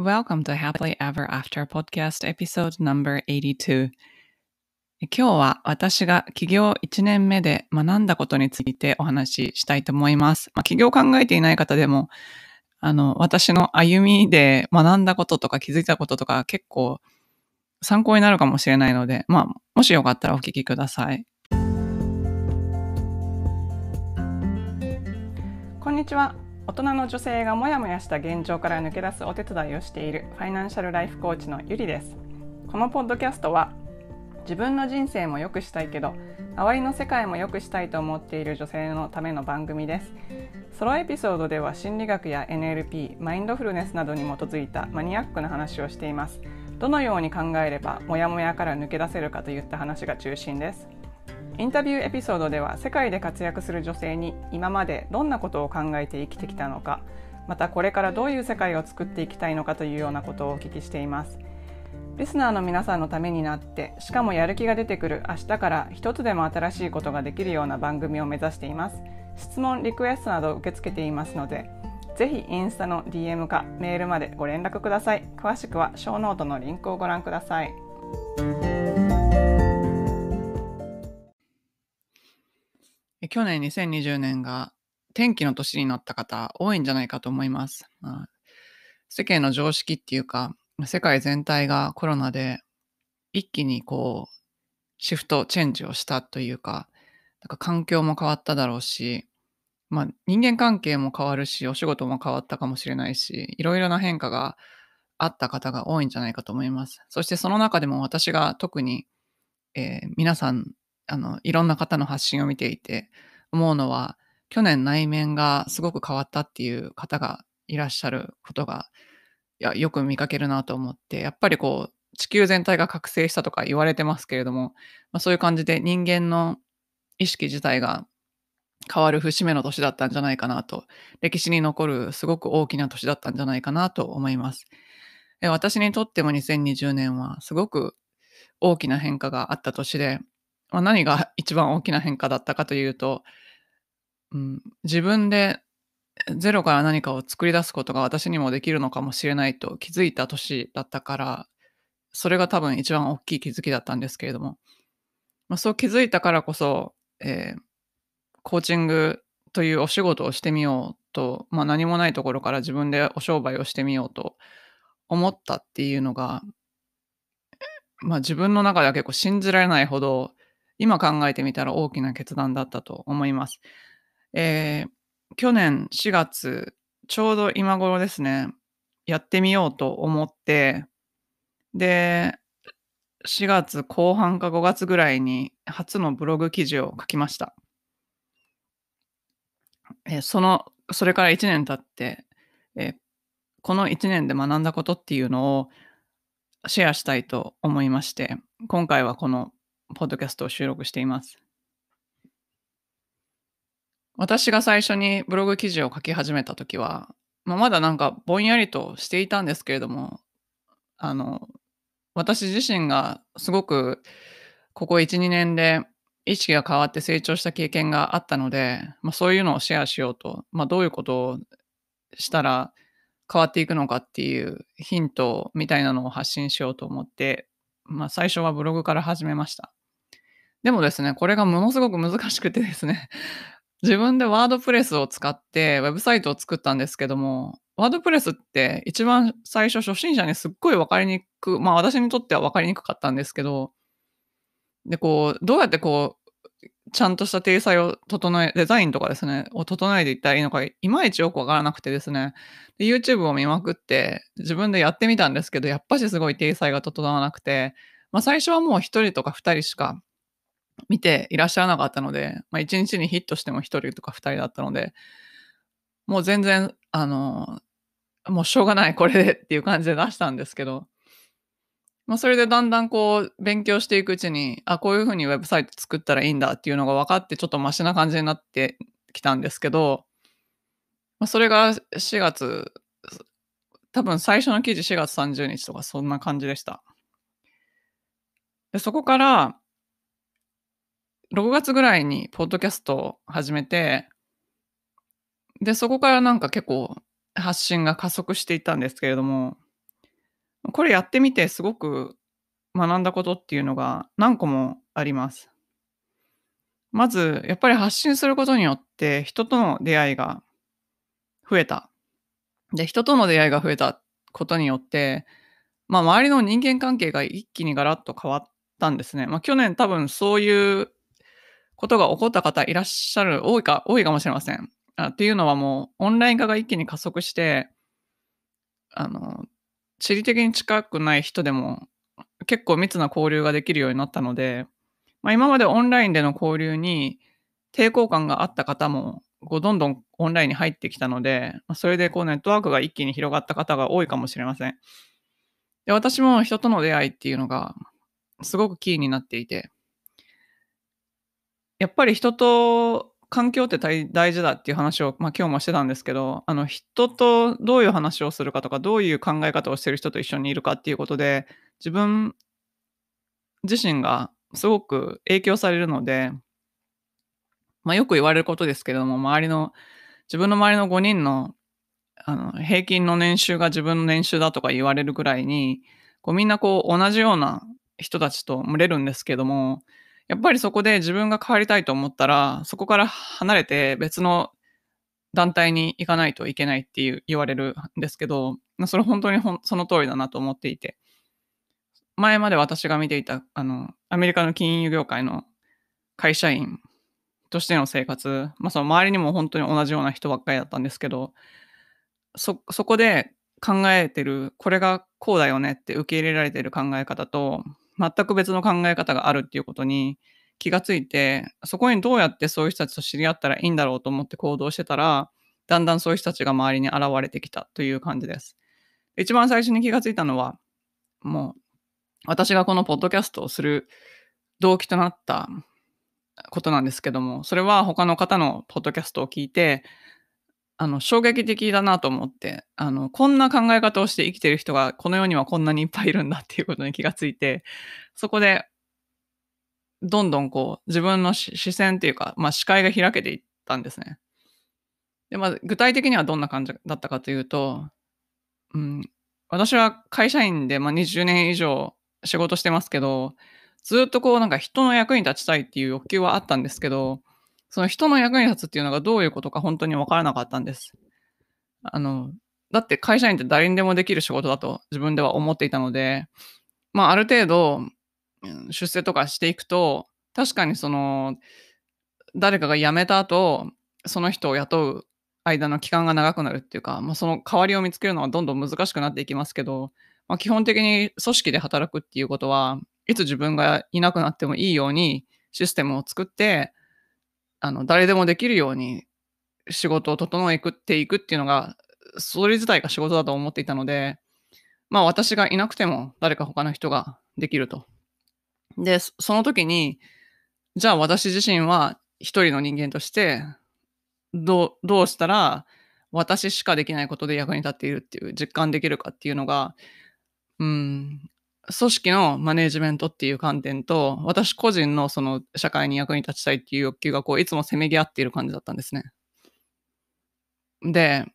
Welcome to Happily Ever After Podcast Episode n u m b e r 8 2今日は私が起業1年目で学んだことについてお話ししたいと思います。まあ、起業考えていない方でも、あの、私の歩みで学んだこととか気づいたこととか結構参考になるかもしれないので、まあ、もしよかったらお聞きください。こんにちは。大人の女性がモヤモヤした現状から抜け出すお手伝いをしているファイナンシャルライフコーチのゆりですこのポッドキャストは自分の人生も良くしたいけど周りの世界も良くしたいと思っている女性のための番組ですソロエピソードでは心理学や NLP マインドフルネスなどに基づいたマニアックな話をしていますどのように考えればモヤモヤから抜け出せるかといった話が中心ですインタビューエピソードでは世界で活躍する女性に今までどんなことを考えて生きてきたのかまたこれからどういう世界を作っていきたいのかというようなことをお聞きしていますリスナーの皆さんのためになってしかもやる気が出てくる明日から一つでも新しいことができるような番組を目指しています質問リクエストなど受け付けていますのでぜひインスタの DM かメールまでご連絡ください詳しくはショーノートのリンクをご覧ください去年2020年が天気の年になった方多いんじゃないかと思います。まあ、世間の常識っていうか、世界全体がコロナで一気にこう、シフト、チェンジをしたというか、なんか環境も変わっただろうし、まあ人間関係も変わるし、お仕事も変わったかもしれないし、いろいろな変化があった方が多いんじゃないかと思います。そしてその中でも私が特に、えー、皆さんあの、いろんな方の発信を見ていて思うのは、去年内面がすごく変わったっていう方がいらっしゃることが、いや、よく見かけるなと思って、やっぱりこう、地球全体が覚醒したとか言われてますけれども、まあ、そういう感じで人間の意識自体が変わる節目の年だったんじゃないかなと、歴史に残るすごく大きな年だったんじゃないかなと思います。私にとっても2020年はすごく大きな変化があった年で、まあ、何が一番大きな変化だったかというと、うん、自分でゼロから何かを作り出すことが私にもできるのかもしれないと気づいた年だったからそれが多分一番大きい気づきだったんですけれども、まあ、そう気づいたからこそ、えー、コーチングというお仕事をしてみようと、まあ、何もないところから自分でお商売をしてみようと思ったっていうのが、まあ、自分の中では結構信じられないほど今考えてみたら大きな決断だったと思います。えー、去年4月、ちょうど今頃ですね、やってみようと思って、で、4月後半か5月ぐらいに初のブログ記事を書きました。えー、その、それから1年経って、えー、この1年で学んだことっていうのをシェアしたいと思いまして、今回はこのポッドキャストを収録しています。私が最初にブログ記事を書き始めた時は、まあ、まだなんかぼんやりとしていたんですけれども、あの、私自身がすごくここ1、2年で意識が変わって成長した経験があったので、まあ、そういうのをシェアしようと、まあ、どういうことをしたら変わっていくのかっていうヒントみたいなのを発信しようと思って、まあ、最初はブログから始めました。でもですね、これがものすごく難しくてですね、自分でワードプレスを使ってウェブサイトを作ったんですけども、ワードプレスって一番最初初心者にすっごい分かりにく、まあ私にとっては分かりにくかったんですけど、で、こう、どうやってこう、ちゃんとした体裁を整え、デザインとかですね、を整えていったらいいのか、いまいちよくわからなくてですねで、YouTube を見まくって、自分でやってみたんですけど、やっぱしすごい体裁が整わなくて、まあ最初はもう1人とか2人しか見ていらっしゃらなかったので、まあ、1日にヒットしても1人とか2人だったので、もう全然、あの、もうしょうがない、これでっていう感じで出したんですけど、まあ、それでだんだんこう、勉強していくうちに、あ、こういうふうにウェブサイト作ったらいいんだっていうのが分かって、ちょっとマシな感じになってきたんですけど、まあ、それが4月、多分最初の記事4月30日とかそんな感じでした。でそこから、6月ぐらいにポッドキャストを始めて、で、そこからなんか結構発信が加速していたんですけれども、これやってみてすごく学んだことっていうのが何個もあります。まず、やっぱり発信することによって人との出会いが増えた。で、人との出会いが増えたことによって、まあ、周りの人間関係が一気にガラッと変わったんですね。まあ、去年多分そういうことが起こった方いらっしゃる、多いか、多いかもしれません。あっていうのはもう、オンライン化が一気に加速して、あの、地理的に近くない人でも結構密な交流ができるようになったので、まあ、今までオンラインでの交流に抵抗感があった方もこうどんどんオンラインに入ってきたので、まあ、それでこうネットワークが一気に広がった方が多いかもしれません。で私も人との出会いっていうのがすごくキーになっていて、やっぱり人と環境って大事だっていう話を、まあ、今日もしてたんですけどあの人とどういう話をするかとかどういう考え方をしてる人と一緒にいるかっていうことで自分自身がすごく影響されるので、まあ、よく言われることですけども周りの自分の周りの5人のあの平均の年収が自分の年収だとか言われるぐらいにこうみんなこう同じような人たちと群れるんですけどもやっぱりそこで自分が変わりたいと思ったら、そこから離れて別の団体に行かないといけないっていう言われるんですけど、それ本当にその通りだなと思っていて、前まで私が見ていた、あの、アメリカの金融業界の会社員としての生活、まあその周りにも本当に同じような人ばっかりだったんですけど、そ、そこで考えてる、これがこうだよねって受け入れられてる考え方と、全く別の考え方があるっていうことに気がついて、そこにどうやってそういう人たちと知り合ったらいいんだろうと思って行動してたら、だんだんそういう人たちが周りに現れてきたという感じです。一番最初に気がついたのは、もう、私がこのポッドキャストをする動機となったことなんですけども、それは他の方のポッドキャストを聞いて、あの、衝撃的だなと思って、あの、こんな考え方をして生きてる人が、この世にはこんなにいっぱいいるんだっていうことに気がついて、そこで、どんどんこう、自分の視線っていうか、まあ、視界が開けていったんですね。で、まあ、具体的にはどんな感じだったかというと、うん、私は会社員で、まあ、20年以上仕事してますけど、ずっとこう、なんか人の役に立ちたいっていう欲求はあったんですけど、その人の役に立つっていうのがどういうことか本当に分からなかったんです。あの、だって会社員って誰にでもできる仕事だと自分では思っていたので、まあある程度出世とかしていくと、確かにその、誰かが辞めた後、その人を雇う間の期間が長くなるっていうか、まあ、その代わりを見つけるのはどんどん難しくなっていきますけど、まあ、基本的に組織で働くっていうことは、いつ自分がいなくなってもいいようにシステムを作って、あの、誰でもできるように仕事を整えていくっていうのが、それ自体が仕事だと思っていたので、まあ私がいなくても誰か他の人ができると。で、その時に、じゃあ私自身は一人の人間として、どどうしたら私しかできないことで役に立っているっていう、実感できるかっていうのが、うん、組織のマネジメントっていう観点と、私個人のその社会に役に立ちたいっていう欲求がこう、いつもせめぎ合っている感じだったんですね。で、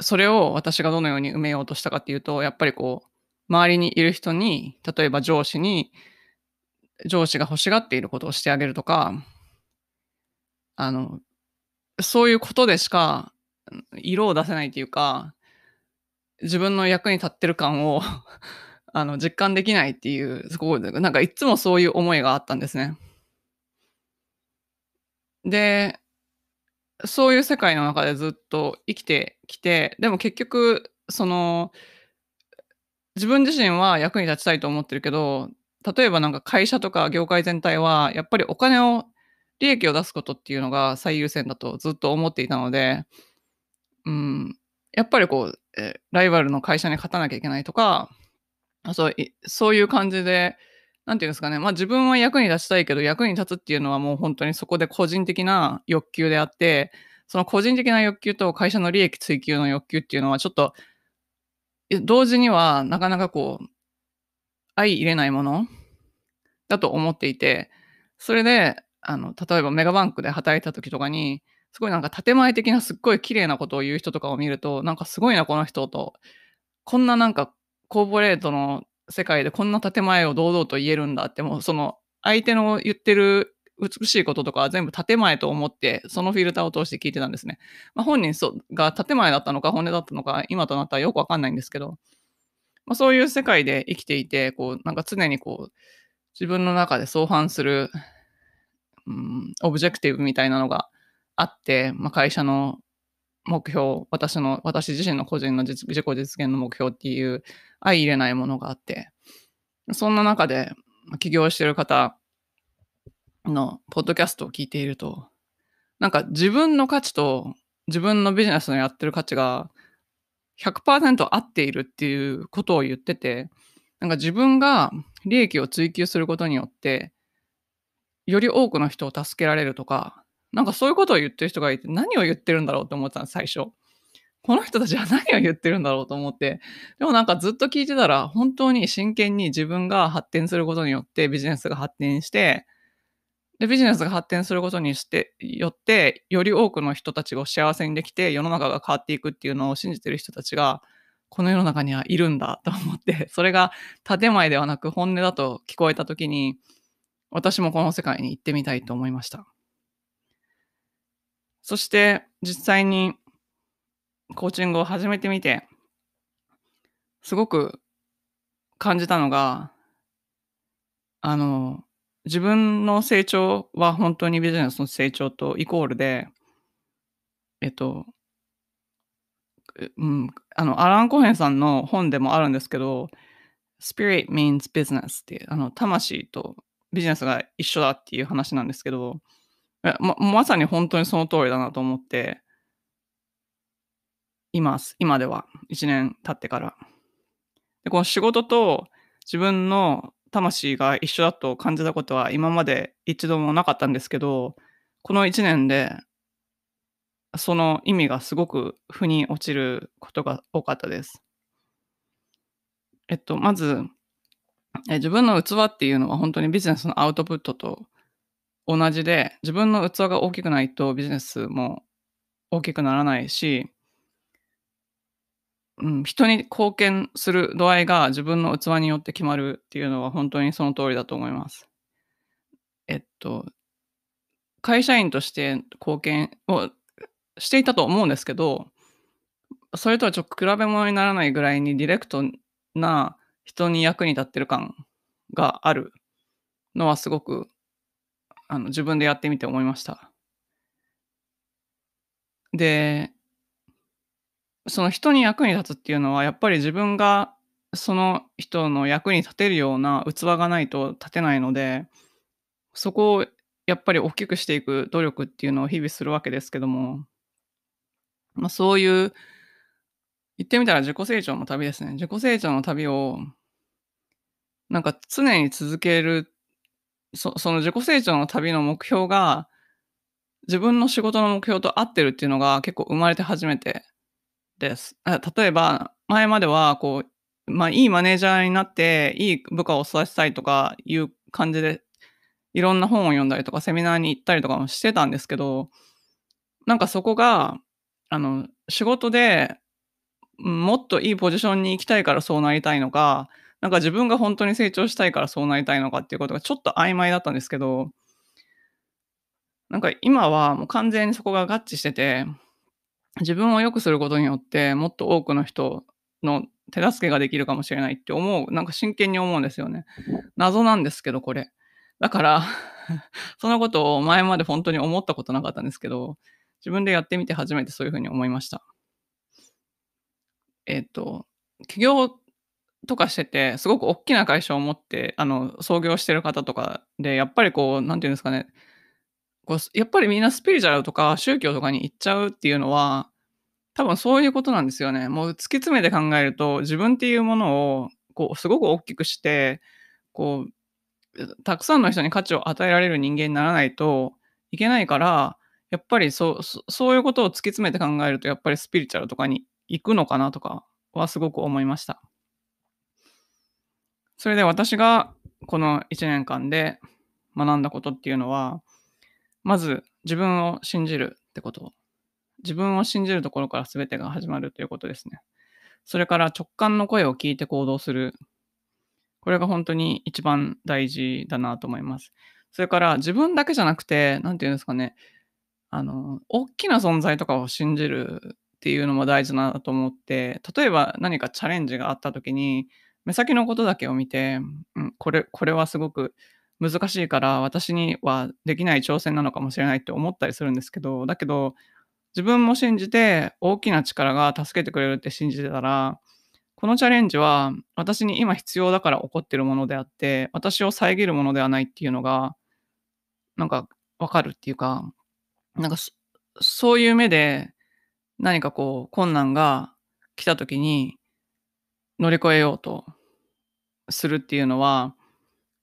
それを私がどのように埋めようとしたかっていうと、やっぱりこう、周りにいる人に、例えば上司に、上司が欲しがっていることをしてあげるとか、あの、そういうことでしか色を出せないというか、自分の役に立ってる感をあの、実感できないっていう、すごい、なんかいつもそういう思いがあったんですね。で、そういう世界の中でずっと生きてきて、でも結局、その、自分自身は役に立ちたいと思ってるけど、例えばなんか会社とか業界全体は、やっぱりお金を、利益を出すことっていうのが最優先だとずっと思っていたので、うん、やっぱりこう、ライバルの会社に勝たなきゃいけないとか、そうそういう感じで、なんていうんですかね、まあ、自分は役に立ちたいけど、役に立つっていうのはもう本当にそこで個人的な欲求であって、その個人的な欲求と会社の利益追求の欲求っていうのは、ちょっと、同時にはなかなかこう、相入れないものだと思っていて、それで、あの、例えばメガバンクで働いた時とかに、すごいなんか建前的なすっごい綺麗なことを言う人とかを見ると、なんかすごいな、この人と。こんななんかコーポレートの世界でこんな建前を堂々と言えるんだって、もうその相手の言ってる美しいこととかは全部建前と思って、そのフィルターを通して聞いてたんですね。まあ、本人が建前だったのか本音だったのか、今となったらよくわかんないんですけど、まあ、そういう世界で生きていて、こう、なんか常にこう、自分の中で相反する、うん、オブジェクティブみたいなのがあって、まあ、会社の目標、私の、私自身の個人の自己実現の目標っていう相入れないものがあって、そんな中で起業してる方のポッドキャストを聞いていると、なんか自分の価値と自分のビジネスのやってる価値が100%合っているっていうことを言ってて、なんか自分が利益を追求することによって、より多くの人を助けられるとか、なんかそういうことを言ってる人がいて、何を言ってるんだろうと思ってた最初。この人たちは何を言ってるんだろうと思って、でもなんかずっと聞いてたら、本当に真剣に自分が発展することによってビジネスが発展して、で、ビジネスが発展することにして、よって、より多くの人たちを幸せにできて、世の中が変わっていくっていうのを信じてる人たちが、この世の中にはいるんだと思って、それが建前ではなく本音だと聞こえた時に、私もこの世界に行ってみたいと思いました。そして、実際にコーチングを始めてみて、すごく感じたのが、あの、自分の成長は本当にビジネスの成長とイコールで、えっと、うん、あの、アラン・コヘンさんの本でもあるんですけど、spirit means business っていう、あの、魂とビジネスが一緒だっていう話なんですけど、ままさに本当にその通りだなと思って、います。今では。1年経ってから。で、この仕事と自分の魂が一緒だと感じたことは今まで一度もなかったんですけど、この1年で、その意味がすごく腑に落ちることが多かったです。えっと、まず、え自分の器っていうのは本当にビジネスのアウトプットと同じで自分の器が大きくないとビジネスも大きくならないしうん、人に貢献する度合いが自分の器によって決まるっていうのは本当にその通りだと思います。えっと、会社員として貢献をしていたと思うんですけど、それとはちょっと比べ物にならないぐらいにディレクトな人に役に立ってる感があるのはすごくあの自分でやってみて思いました。で、その人に役に立つっていうのはやっぱり自分がその人の役に立てるような器がないと立てないのでそこをやっぱり大きくしていく努力っていうのを日々するわけですけども、まあ、そういう言ってみたら自己成長の旅ですね自己成長の旅をなんか常に続けるそその自己成長の旅の目標が自分の仕事の目標と合ってるっていうのが結構生まれて初めてです。例えば、前までは、こう、まあ、いいマネージャーになって、いい部下を育てたいとかいう感じで、いろんな本を読んだりとか、セミナーに行ったりとかもしてたんですけど、なんかそこが、あの、仕事でもっといいポジションに行きたいからそうなりたいのか、なんか自分が本当に成長したいからそうなりたいのかっていうことがちょっと曖昧だったんですけど、なんか今はもう完全にそこが合致してて、自分を良くすることによってもっと多くの人の手助けができるかもしれないって思う、なんか真剣に思うんですよね。謎なんですけど、これ。だから そのことを前まで本当に思ったことなかったんですけど、自分でやってみて初めてそういうふうに思いました。えっ、と、起業とかしてて、すごく大きな会社を持って、あの、創業してる方とかで、やっぱりこう、なんていうんですかね、こうやっぱりみんなスピリチュアルとか宗教とかに行っちゃうっていうのは多分そういうことなんですよね。もう突き詰めて考えると自分っていうものをこうすごく大きくしてこうたくさんの人に価値を与えられる人間にならないといけないからやっぱりそそういうことを突き詰めて考えるとやっぱりスピリチュアルとかに行くのかなとかはすごく思いました。それで私がこの1年間で学んだことっていうのはまず自分を信じるってこと。自分を信じるところから全てが始まるということですね。それから直感の声を聞いて行動する。これが本当に一番大事だなと思います。それから自分だけじゃなくて、何て言うんですかね、あの、大きな存在とかを信じるっていうのも大事だと思って、例えば何かチャレンジがあった時に、目先のことだけを見て、うん、これ、これはすごく難しいから私にはできない挑戦なのかもしれないって思ったりするんですけどだけど自分も信じて大きな力が助けてくれるって信じてたらこのチャレンジは私に今必要だから起こってるものであって私を遮るものではないっていうのがなんかわかるっていうかなんかそういう目で何かこう困難が来た時に乗り越えようとするっていうのは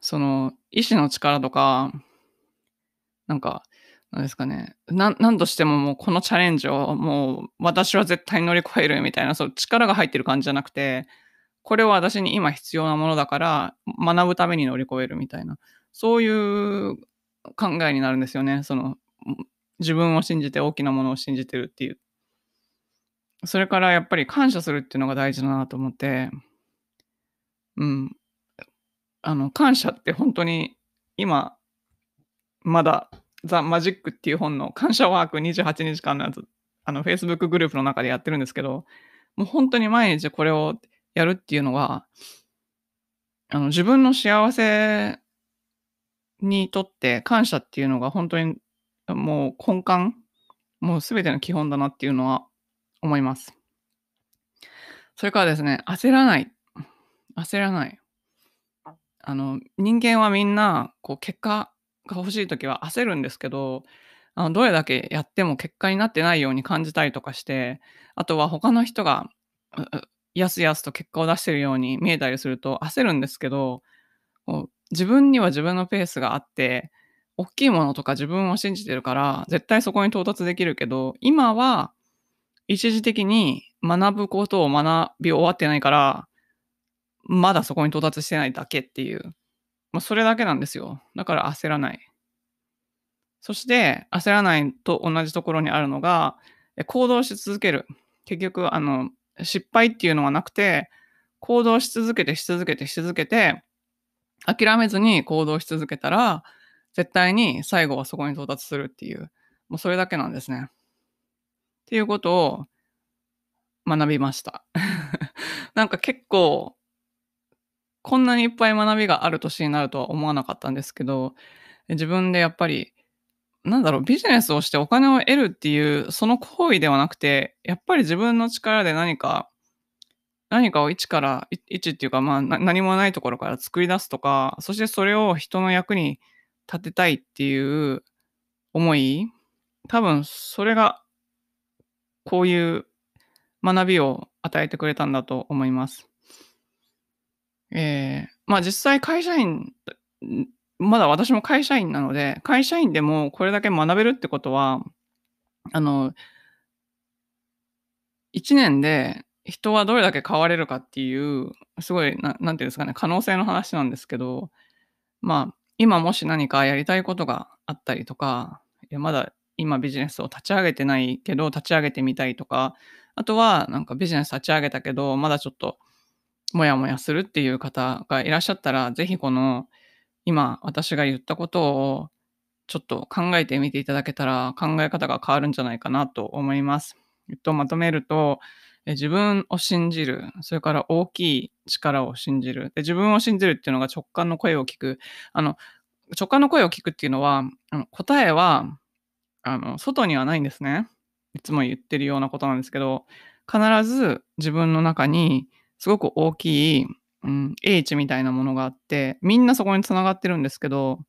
その意志の力とか、なんか、なんですかね。な、としてももうこのチャレンジをもう私は絶対乗り越えるみたいな、そう力が入ってる感じじゃなくて、これは私に今必要なものだから学ぶために乗り越えるみたいな、そういう考えになるんですよね。その、自分を信じて大きなものを信じてるっていう。それからやっぱり感謝するっていうのが大事だなと思って、うん。あの、感謝って本当に今、まだ、ザ・マジックっていう本の感謝ワーク28日間のやつ、あの、Facebook グループの中でやってるんですけど、もう本当に毎日これをやるっていうのは、あの、自分の幸せにとって感謝っていうのが本当にもう根幹、もう全ての基本だなっていうのは思います。それからですね、焦らない。焦らない。あの人間はみんなこう結果が欲しい時は焦るんですけどあのどれだけやっても結果になってないように感じたりとかしてあとは他の人がやすやすと結果を出してるように見えたりすると焦るんですけど自分には自分のペースがあって大きいものとか自分を信じてるから絶対そこに到達できるけど今は一時的に学ぶことを学び終わってないからまだそこに到達してないだけっていう。まあ、それだけなんですよ。だから焦らない。そして、焦らないと同じところにあるのが、行動し続ける。結局、あの、失敗っていうのはなくて、行動し続けて、し続けて、し続けて、諦めずに行動し続けたら、絶対に最後はそこに到達するっていう、もうそれだけなんですね。っていうことを学びました。なんか結構、こんなにいっぱい学びがある年になるとは思わなかったんですけど、自分でやっぱり、なんだろう、ビジネスをしてお金を得るっていう、その行為ではなくて、やっぱり自分の力で何か、何かを一から、一っていうか、まあ、何もないところから作り出すとか、そしてそれを人の役に立てたいっていう思い、多分それが、こういう学びを与えてくれたんだと思います。えー、まあ実際会社員、まだ私も会社員なので、会社員でもこれだけ学べるってことは、あの、1年で人はどれだけ変われるかっていう、すごいな、なんていうんですかね、可能性の話なんですけど、まあ、今もし何かやりたいことがあったりとか、いやまだ今ビジネスを立ち上げてないけど、立ち上げてみたいとか、あとはなんかビジネス立ち上げたけど、まだちょっともやもやするっていう方がいらっしゃったら、ぜひこの今私が言ったことをちょっと考えてみていただけたら考え方が変わるんじゃないかなと思います。えっと、まとめると、自分を信じる、それから大きい力を信じる。で自分を信じるっていうのが直感の声を聞く。あの直感の声を聞くっていうのは、答えはあの外にはないんですね。いつも言ってるようなことなんですけど、必ず自分の中にすごく大きい、うん、H みたいなものがあって、みんなそこにつながってるんですけど、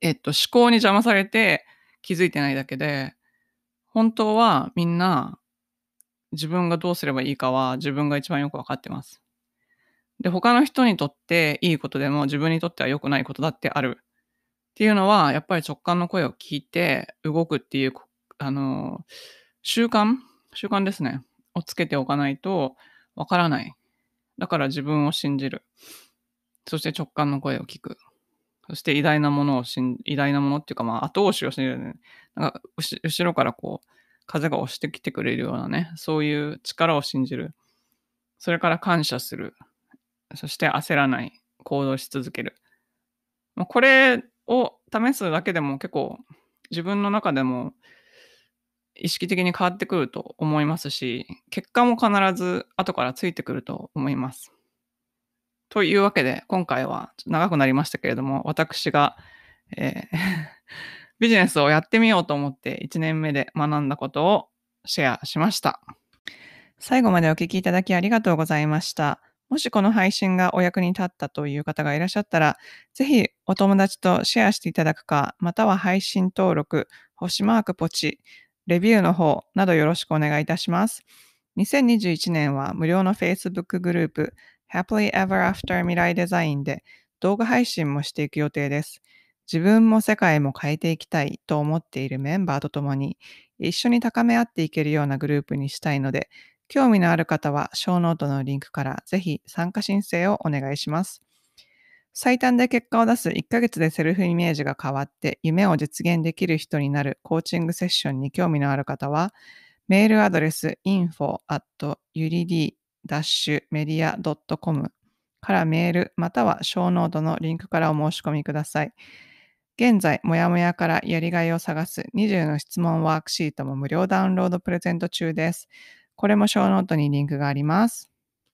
えっと、思考に邪魔されて気づいてないだけで、本当はみんな自分がどうすればいいかは自分が一番よくわかってます。で、他の人にとっていいことでも自分にとっては良くないことだってある。っていうのは、やっぱり直感の声を聞いて動くっていう、あの、習慣習慣ですね。をつけておかないと、わからない。だから自分を信じる。そして直感の声を聞く。そして偉大なものを信、偉大なものっていうか、まあ、後押しを信じるね。なんか後ろからこう、風が押してきてくれるようなね、そういう力を信じる。それから感謝する。そして焦らない。行動し続ける。これを試すだけでも結構自分の中でも意識的に変わってくると思いますし、結果も必ず後からついてくると思います。というわけで、今回は長くなりましたけれども、私が、えー、ビジネスをやってみようと思って1年目で学んだことをシェアしました。最後までお聴きいただきありがとうございました。もしこの配信がお役に立ったという方がいらっしゃったら、ぜひお友達とシェアしていただくか、または配信登録、星マークポチ、レビューの方などよろしくお願いいたします。2021年は無料の Facebook グループ Happily Ever After 未来デザインで動画配信もしていく予定です。自分も世界も変えていきたいと思っているメンバーと共に一緒に高め合っていけるようなグループにしたいので興味のある方は小ノートのリンクからぜひ参加申請をお願いします。最短で結果を出す1ヶ月でセルフイメージが変わって夢を実現できる人になるコーチングセッションに興味のある方は、メールアドレス info at udd-media.com からメールまたは小ノートのリンクからお申し込みください。現在、もやもやからやりがいを探す20の質問ワークシートも無料ダウンロードプレゼント中です。これも小ノートにリンクがあります。